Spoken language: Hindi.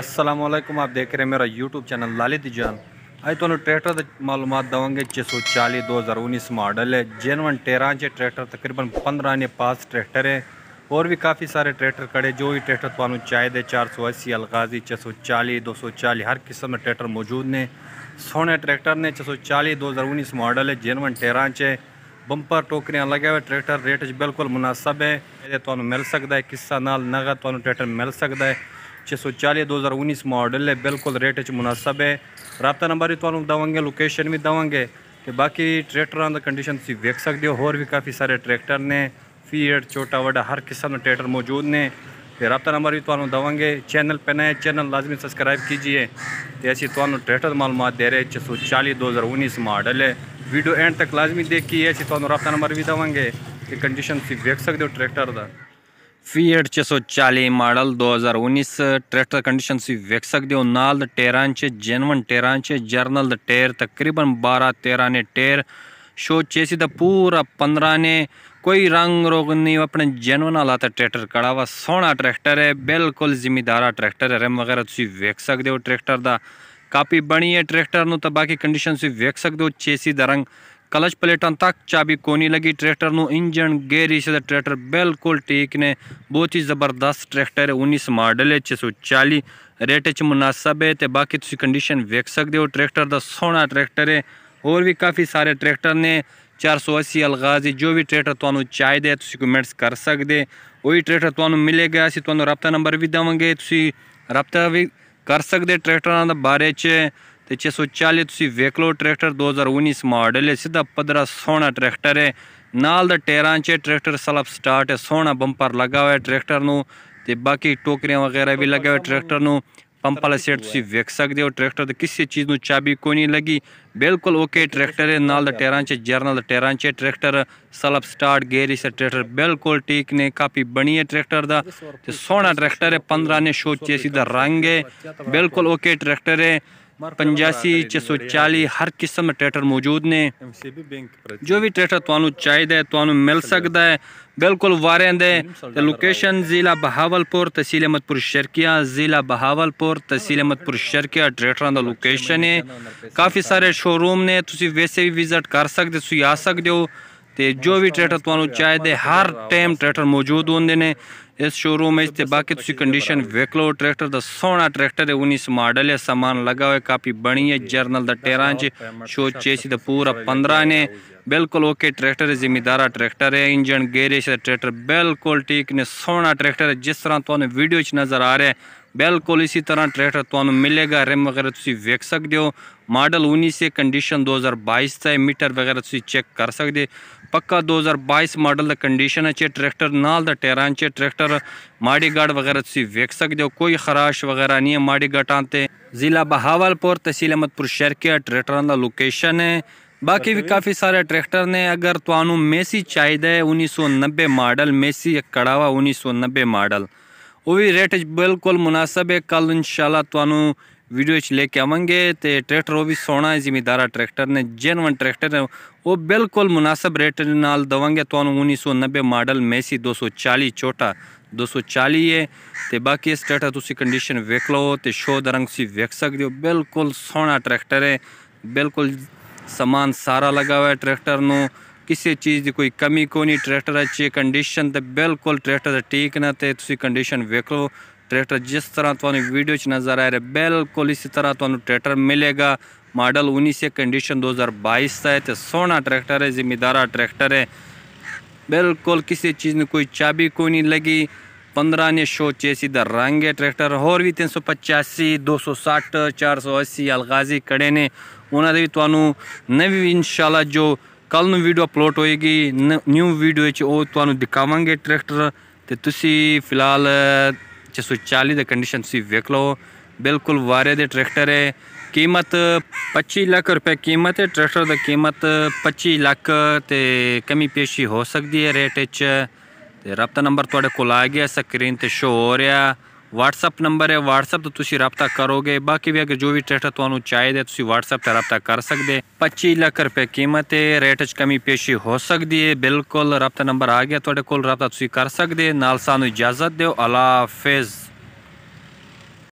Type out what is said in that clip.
असलम आप देख रहे हैं मेरा यूट्यूब चैनल लालित जान मालूम ਤੁਹਾਨੂੰ छः सौ चाली दो हज़ार उन्नीस मॉडल है जेनवन टेरह चे ट्रैक्टर तकरीबन पंद्रह ने पास ट्रैक्टर है और भी काफ़ी सारे ट्रैक्टर खड़े जो भी ट्रैक्टर तुम्हें चाहिए चार सौ अस्सी अलगाजी छः सौ चालीस दो सौ चालीस हर किस्म के ट्रैक्टर मौजूद ने सोने ट्रैक्टर ने छः सौ चालीस दो हज़ार उन्नीस मॉडल है जेनवन टेरह चे बंपर टोकरियाँ लगे हुए ट्रैक्टर रेट बिल्कुल मुनासब है तो मिल सकता है किस्सा नाल नगद तो ट्रैक्टर मिल सकता है छः सौ चालीस दो हज़ार उन्नीस मॉडल है बिल्कुल रेट च मुनासब है रबता नंबर भी तुम देवे लोकेशन भी देवे तो बाकी ट्रैक्टर का कंडीशन वेख सकते हो होर भी काफ़ी सारे ट्रैक्टर ने फीएड छोटा वा हर किस्म ट्रैक्टर मौजूद ने रबता नंबर भी तुम देवे चैनल पर नए चैनल लाजमी सबसक्राइब कीजिए तो असं तुम्हें ट्रैक्टर मालूम दे रहे छः सौ चालीस दो हज़ार उन्नीस मॉडल है वीडियो एंड तक लाजमी देखिए असं तुम रबता नंबर भी देवे कि कंडीशन वेख सकते हो ट्रैक्टर का फीएड छे सौ चाली मॉडल दो हज़ार उन्नीस ट्रैक्टर कंडीशन से वेख सकते हो नाल टेरान से जेनवन टेरान से जर्नल टेर तकरीबन बारह तेरह ने टेर शो चेसी था पूरा पंद्रह ने कोई रंग रोग नहीं अपने जेनवन आला था ट्रैक्टर कड़ा वा सोना ट्रैक्टर है बिल्कुल जिम्मेदारा ट्रैक्टर है रिम वगैरह तुम वेख सकते हो ट्रैक्टर का काफ़ी बनी है ट्रैक्टर न तो बाकी कंडीशन से वेख सकते हो चेसी ਦਾ रंग कलच प्लेटा तक चाबी को नहीं लगी ट्रैक्टर नो इंजन गेरी से ट्रैक्टर बिल्कुल ठीक ने बहुत ही जबरदस्त ट्रैक्टर है उन्नीस मॉडल है सौ चाली रेट मुनासिब है तो बाकी कंडीशन वेख सकते हो ट्रैक्टर का सोहना ट्रैक्टर है और भी काफ़ी सारे ट्रैक्टर ने चार सौ अस्सी अलगाजी जो भी ट्रैक्टर तुम्हें चाहिए कमेंट्स कर सकते वही ट्रैक्टर तुम मिलेगा असं तुम रबता नंबर भी देवे तो रबता भी कर सकते ट्रैक्टर बारे च तो छे सौ चाली तुम वेकलो ट्रैक्टर दो हज़ार उन्नीस मॉडल है सीधा पंद्रह सोना ट्रैक्टर है नाल द ट्रैक्टर सलब स्टार्ट है सोना बंपर लगा हुआ है ट्रैक्टर तो बाकी टोकरियाँ वगैरह भी लगे हुए ट्रैक्टर न पंप वाला सेट तुम वेख सकते हो ट्रैक्टर तो किसी चीज़ में चाबी को नहीं लगी बिल्कुल ओके ट्रैक्टर है नाल टेर है जर्नल ट्रैक्टर सलब स्टार्ट गेरी से ट्रैक्टर बिल्कुल ठीक ने काफ़ी बनी है ट्रैक्टर का तो सोहना ट्रैक्टर है पंद्रह ने शो चेसी का रंग है बिल्कुल ओके ट्रैक्टर है पंजासी छे सौ चाली हर किस्म ट्रैक्टर मौजूद ने जो भी ट्रैक्टर तुहानू चाहिए तुहानू मिल सकता है बिल्कुल वारें दे तो लोकेशन ज़िला बहावलपुर तहसील अहमदपुर शर्किया ज़िला बहावलपुर तहसील अहमदपुर शर्किया ट्रैक्टर का लोकेशन है काफ़ी सारे शोरूम ने तुम वैसे भी विजिट कर सकते आ सकते हो तो जो भी ट्रैक्टर तुम्हें चाहिए हर टाइम ट्रैक्टर मौजूद होंगे ने इस शोरूम से बाकी कंडीशन वेख लो ट्रैक्टर का सोहना ट्रैक्टर है उन्नीस मॉडल है समान लगा हुआ है काफ़ी बनी है जरनल टेर शो चेसी पूरा पंद्रह ने बिल्कुल ओके ट्रैक्टर है जिम्मेदारा ट्रैक्टर है इंजन गेरेज ट्रैक्टर बिल्कुल ठीक ने सोहना ट्रैक्टर है जिस तरह तुम्हें वीडियो नज़र आ रहा है ਬਿਲਕੁਲ ਇਸੇ ਤਰ੍ਹਾਂ ਟਰੈਕਟਰ ਤੁਹਾਨੂੰ ਮਿਲੇਗਾ ਰਿਮ ਵਗੈਰਾ ਤੁਸੀਂ ਵੇਖ ਸਕਦੇ ਹੋ ਮਾਡਲ 19 ਸੇ ਕੰਡੀਸ਼ਨ 2022 ਦਾ ਹੈ ਮੀਟਰ ਵਗੈਰਾ ਤੁਸੀਂ ਚੈੱਕ ਕਰ ਸਕਦੇ ਪੱਕਾ 2022 ਮਾਡਲ ਦਾ ਕੰਡੀਸ਼ਨ ਹੈ ਚ ਟਰੈਕਟਰ ਨਾਲ ਦਾ ਟਾਇਰਾਂ ਚ ਟਰੈਕਟਰ ਮਾੜੀ ਗਾੜ ਵਗੈਰਾ ਤੁਸੀਂ ਵੇਖ ਸਕਦੇ ਹੋ ਕੋਈ ਖਰਾਸ਼ ਵਗੈਰਾ ਨਹੀਂ ਹੈ ਮਾੜੀ ਗਟਾਂ ਤੇ ਜ਼ਿਲ੍ਹਾ ਬਹਾਵਲਪੁਰ ਤਹਿਸੀਲ ਅਹਿਮਦਪੁਰ ਸ਼ਹਿਰ ਕੇ ਟਰੈਕਟਰਾਂ ਦਾ ਲੋਕੇਸ਼ਨ ਹੈ बाकी भी काफ़ी सारे ट्रैक्टर ने अगर तो मेसी चाहिए उन्नीस सौ नब्बे मॉडल मेसी एक कड़ावा उन्नीस सौ नब्बे मॉडल वो भी रेट बिल्कुल मुनासिब है कल इंशाल्लाह तुहानू वीडियो लेके आवेंगे तो ट्रैक्टर वो भी सोना है जिमीदारा ट्रैक्टर ने जेनवन ट्रैक्टर है वो बिल्कुल मुनासिब रेट नाल तो उन्नीस सौ नब्बे मॉडल मेसी दो सौ 240 छोटा चाली है तो बाकी इस ट्रैक्टर तुम कंडीशन वेख लो तो शो दरंग सी वेख सकते हो बिल्कुल सोहना ट्रैक्टर है बिल्कुल समान सारा लगा हुआ है ट्रैक्टर में किसी चीज़ की कोई कमी को नहीं ट्रैक्टर कंडीशन तो बिल्कुल ट्रैक्टर ठीक न तो कंडीशन वेख लो ट्रैक्टर जिस तरह तुम्हें वीडियो नज़र आ रहा बिल्कुल इस तरह तुम ट्रैक्टर मिलेगा मॉडल उन्नीस से कंडीशन दो हज़ार बाईस का है तो सोहना ट्रैक्टर है जिम्मेदारा ट्रैक्टर है बिल्कुल किसी चीज़ में कोई चाबी को नहीं लगी पंद्रह ने शो चेसी दर रंग है ट्रैक्टर होर भी तीन सौ पचासी दो सौ साठ चार सौ अस्सी अलगाजी कड़े ने उन्होंने भी तो नवी इन शाला जो ਕੱਲ ਨੂੰ ਵੀਡੀਓ ਅਪਲੋਡ ਹੋਏਗੀ ਨਿਊ ਵੀਡੀਓ ਵਿੱਚ ਉਹ ਤੁਹਾਨੂੰ ਦਿਖਾਵਾਂਗੇ ਟਰੈਕਟਰ ਤੇ ਤੁਸੀਂ ਫਿਲਹਾਲ 640 ਦਾ ਕੰਡੀਸ਼ਨ ਤੁਸੀਂ ਵੇਖ ਲਓ ਬਿਲਕੁਲ ਵਾਰੇ ਦੇ ਟਰੈਕਟਰ ਹੈ कीमत 25 लाख रुपए कीमत है ट्रैक्टर की कीमत 25 लाख ते कमी पेशी हो सकती है रेट च रबता नंबर थोड़े को आ गया स्क्रीन ते शो हो रहा WhatsApp ਨੰਬਰ ਹੈ WhatsApp ਤੋਂ ਤੁਸੀਂ رابطہ ਕਰੋਗੇ ਬਾਕੀ ਵੀ ਅਗਰ ਜੋ ਵੀ ਟਰੈਕਟਰ ਤੁਹਾਨੂੰ ਚਾਹੀਦਾ ਤੁਸੀਂ WhatsApp ਤੇ رابطہ ਕਰ ਸਕਦੇ 25 ਲੱਖ ਰੁਪਏ ਕੀਮਤ ਹੈ ਰੇਟ 'ਚ ਕਮੀ ਪੇਸ਼ੀ ਹੋ ਸਕਦੀ ਹੈ ਬਿਲਕੁਲ رابطہ ਨੰਬਰ ਆ ਗਿਆ ਤੁਹਾਡੇ ਕੋਲ رابطہ ਤੁਸੀਂ ਕਰ ਸਕਦੇ ਨਾਲ ਸਾਨੂੰ ਇਜਾਜ਼ਤ ਦਿਓ ਅਲਾ ਹਾਫਿਜ਼